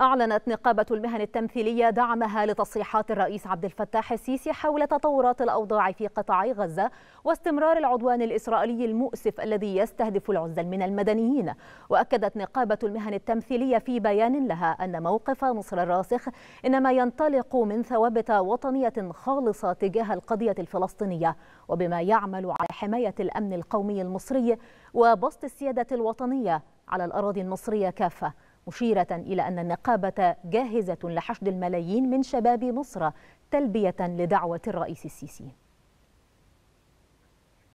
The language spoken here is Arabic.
أعلنت نقابة المهن التمثيلية دعمها لتصريحات الرئيس عبد الفتاح السيسي حول تطورات الأوضاع في قطاع غزة واستمرار العدوان الإسرائيلي المؤسف الذي يستهدف العزل من المدنيين وأكدت نقابة المهن التمثيلية في بيان لها أن موقف مصر الراسخ إنما ينطلق من ثوابت وطنية خالصة تجاه القضية الفلسطينية وبما يعمل على حماية الأمن القومي المصري وبسط السيادة الوطنية على الأراضي المصرية كافة مشيرة إلى أن النقابة جاهزة لحشد الملايين من شباب مصر تلبية لدعوة الرئيس السيسي